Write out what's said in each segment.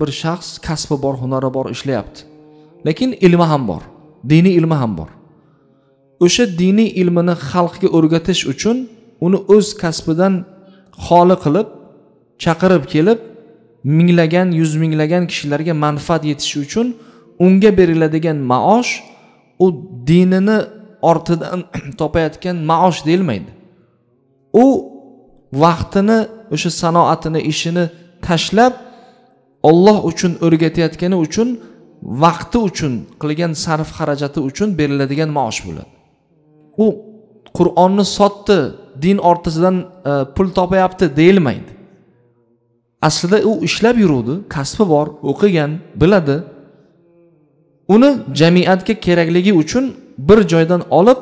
bir shaxs kasbi bor hunari bor ishlayapti lekin ilmi ham bor diniy ilmi ham bor o'sha diniy ilmini xalqga o'rgatish uchun uni o'z kasbidan xoli qilib chaqirib kelib minglagan yuz minglagan kishilarga manfaat yetishi uchun unga beriladigan maosh u dinini ortidan topayotgan maosh deyilmaydi u vaqtini o'sha sanoatini ishini tashlab olloh uchun o'rgatayotgani uchun vaqti uchun qilgan sarf xarajati uchun beriladigan maosh bo'ladi u qur'onni sotdi din ortisidan e, pul topyapti deyilmaydi aslida u ishlab yuruvdi kasbi bor o'qigan biladi uni jamiyatga kerakligi uchun bir joydan olib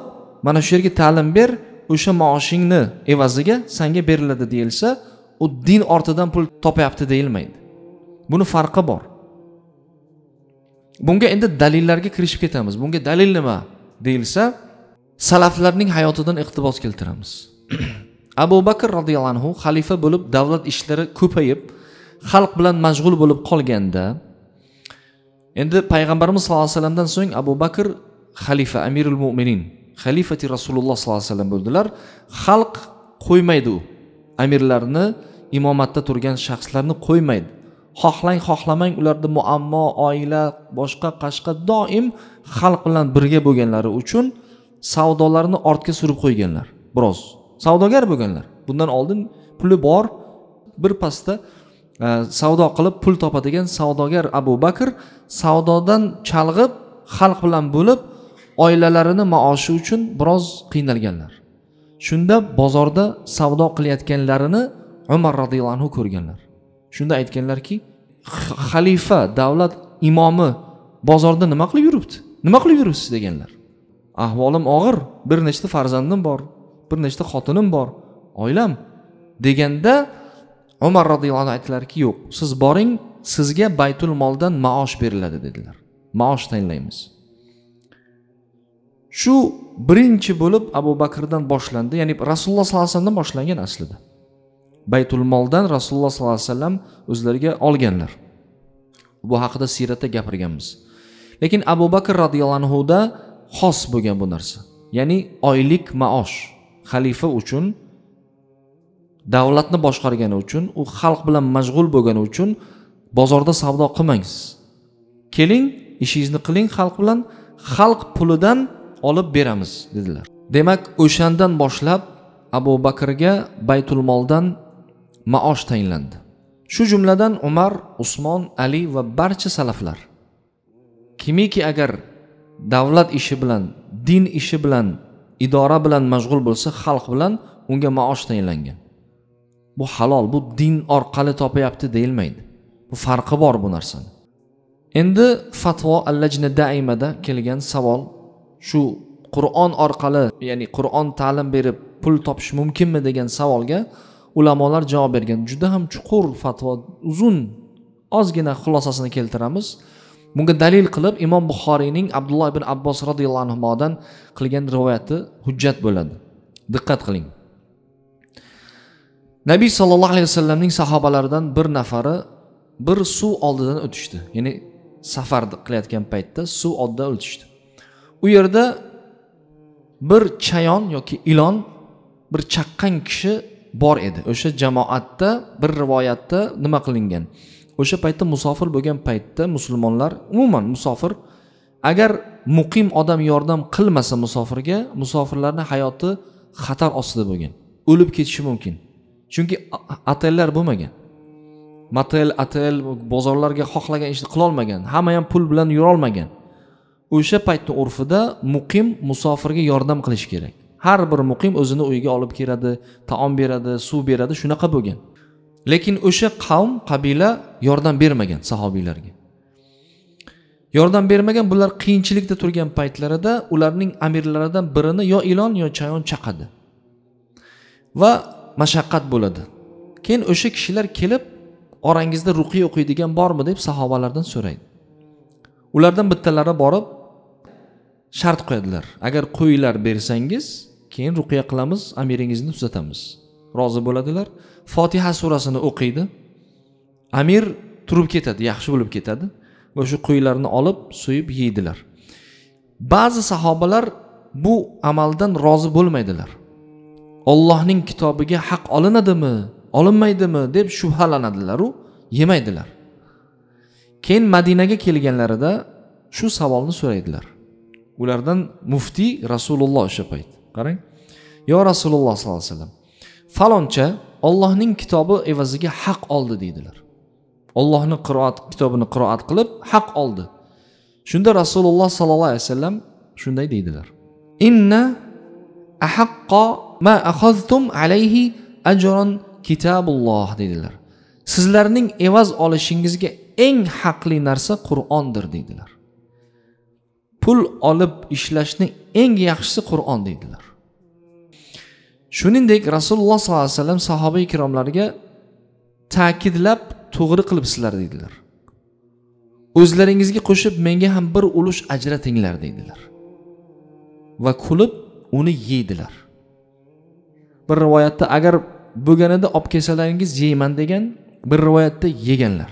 mana shu yerga ta'lim ber o'sha maoshingni evaziga sanga beriladi deyilsa u din ortidan pul topyapti deyilmaydi buni farqi bor bunga endi dalillarga kirishib ketamiz bunga dalil nima deyilsa salaflarning hayotidan iqtibos keltiramiz abu bakr roziyallohu anhu xalifa bo'lib davlat ishlari ko'payib xalq bilan mashg'ul bo'lib qolganda endi payg'ambarimiz sallallohu alayhi vasallamdan so'ng abu bakr xalifa amirul mo'minin xalifati rasululloh sollallohu alayhi vasallam bo'ldilar xalq qo'ymaydi u amirlarni imomatda turgan shaxslarni qo'ymaydi xohlang xohlamang ularda muammo oila boshqa qashqa doim xalq bilan birga bo'lganlari uchun savdolarini ortga surib qo'yganlar biroz savdogar bo'lganlar bundan oldin puli bor bir pasda e, savdo qilib pul topadigan savdogar abu bakr savdodan chalg'ib xalq bilan bo'lib oilalarini maoshi uchun biroz qiynalganlar shunda bozorda savdo qilayotganlarini umar roziyallohu anhu ko'rganlar shunda aytganlarki xalifa davlat imomi bozorda nima qilib yuribdi nima qilib yuribsiz deganlar ahvolim og'ir bir nechta farzandim bor bir nechta xotinim bor oilam deganda umar roziyallohu anhu aytdilarki yo'q siz boring sizga baytul moldan maosh beriladi dedilar maosh tayinlaymiz shu birinchi bo'lib abu bakrdan boshlandi ya'ni rasululloh sollallohu alayhi vasallamdan boshlangan aslida baytul moldan rasululloh sollallohu alayhi vasallam o'zlariga olganlar bu haqida siyratda gapirganmiz lekin abu bakr roziyallohu anhuda xos bo'lgan bu narsa ya'ni oylik maosh xalifa uchun davlatni boshqargani uchun u xalq bilan mashg'ul bo'lgani uchun bozorda savdo qilmangiz keling ishingizni qiling xalq bilan xalq pulidan olib beramiz dedilar demak o'shandan boshlab abu bakrga baytul moldan maosh tayinlandi shu jumladan umar usmon ali va barcha salaflar kimiki agar davlat ishi bilan din ishi bilan idora bilan mashg'ul bo'lsa xalq bilan unga maosh tayinlangan bu halol bu din orqali topyapti deyilmaydi bu farqi bor bu narsani endi fatvo allajna daimada kelgan savol shu qur'on orqali ya'ni qur'on ta'lim berib pul topish mumkinmi degan savolga ulamolar javob bergan juda ham chuqur fatvo uzun ozgina xulosasini keltiramiz bunga dalil qilib imom buxoriyning abdulloh ibn abbos roziyallohu anhudan qilgan rivoyati hujjat bo'ladi diqqat qiling nabiy sollallohu alayhi vasallamning sahobalaridan bir nafari bir suv oldidan o'tishdi ya'ni safar qilayotgan paytda suv oldidan o'tishdi u yerda bir chayon yoki ilon bir chaqqan kishi bor edi o'sha jamoatda bir rivoyatda nima qilingan o'sha paytda musofir bo'lgan paytda musulmonlar umuman musofir agar muqim odam yordam qilmasa musofirga musofirlarni hayoti xatar ostida bo'lgan o'lib ketishi mumkin chunki otellar bo'lmagan motel otel bozorlarga xohlagan ishni qilolmagan hamma ham pul bilan yurolmagan o'sha paytni urfida muqim musofirga yordam qilishi kerak har bir muqim o'zini uyiga olib keladi taom beradi suv beradi shunaqa bo'lgan lekin o'sha qavm qabila yordam bermagan sahobiylarga yordam bermagan bular qiyinchilikda turgan paytlarida ularning amirlaridan birini yo ilon yo chayon chaqadi va mashaqqat bo'ladi keyin o'sha kishilar kelib orangizda ruqiy o'qiydigan bormi deb sahobalardan so'raydi ulardan bittalari borib shart qo'yadilar agar qo'ylar bersangiz keyin ruqiya qilamiz amiringizni tuzatamiz rozi bo'ladilar fotiha surasini o'qiydi amir turib ketadi yaxshi bo'lib ketadi va shu qo'ylarni olib so'yib yeydilar ba'zi sahobalar bu amaldan rozi bo'lmaydilar ollohning kitobiga haq olinadimi olinmaydimi deb shubhalanadilaru yemaydilar keyin madinaga kelganlarida shu savolni so'raydilar ulardan muftiy rasululloh o'sha payt qarang yo rasululloh sollallohu alayhi vasallam faloncha ollohning kitobi evaziga haq oldi deydilar ollohni qiroat kitobini qiroat qilib haq oldi shunda rasululloh sollallohu alayhi vasallam shunday deydilar inna ahaqqo ma ahaztum alayhi ajron kitabulloh deydilar sizlarning evaz olishingizga eng haqli narsa qur'ondir deydilar pul olib ishlashni eng yaxshisi qur'on deydilar shuningdek rasululloh sollallohu alayhi vasallam sahoba ikromlarga ta'kidlab to'g'ri qilibsizlar deydilar o'zlaringizga qo'shib menga ham bir ulush ajratinglar deydilar va kulib uni yeydilar bir rivoyatda agar bo'lganida olib kelsalaringiz yeyman degan bir rivoyatda yeganlar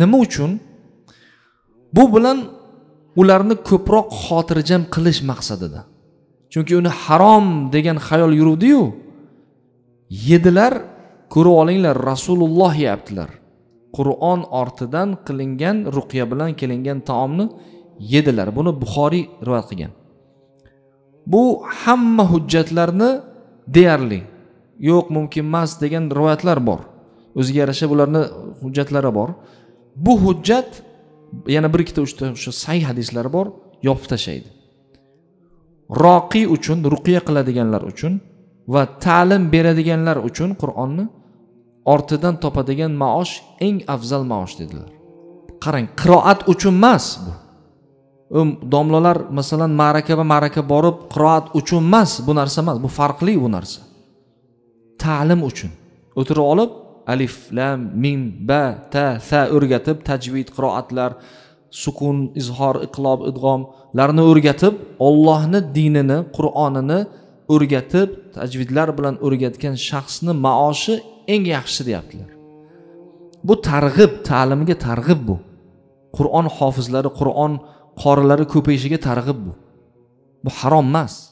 nima uchun bu bilan ularni ko'proq xotirjam qilish maqsadida chunki uni harom degan xayol yuruvdiyu yedilar ko'rib olinglar rasululloh yeyaptilar qur'on ortidan qilingan ruqya bilan kelingan taomni yedilar buni buxoriy rivoyat qilgan bu hamma hujjatlarni deyarli yo'q mumkin emas degan rivoyatlar bor o'ziga yarasha bularni hujjatlari bor bu hujjat yana bir ikkita uchta o'sha say hadislar bor yopib tashlaydi roqiy uchun ruqiya qiladiganlar uchun va ta'lim beradiganlar uchun qur'onni ortidan topadigan maosh eng afzal maosh dedilar qarang qiroat uchun emas bu um, domlalar masalan va ma'raka borib qiroat uchun emas bu narsa emas bu farqli bu narsa ta'lim uchun o'tirib olib alif lam mim ba ta sa o'rgatib tajvid qiroatlar sukun izhor iqlob idg'omlarni o'rgatib ollohni dinini qur'onini o'rgatib tajvidlar bilan o'rgatgan shaxsni maoshi eng yaxshisi deyaptilar bu targ'ib ta'limga targ'ib bu qur'on hofizlari qur'on qorilari ko'payishiga targ'ib bu bu harom emas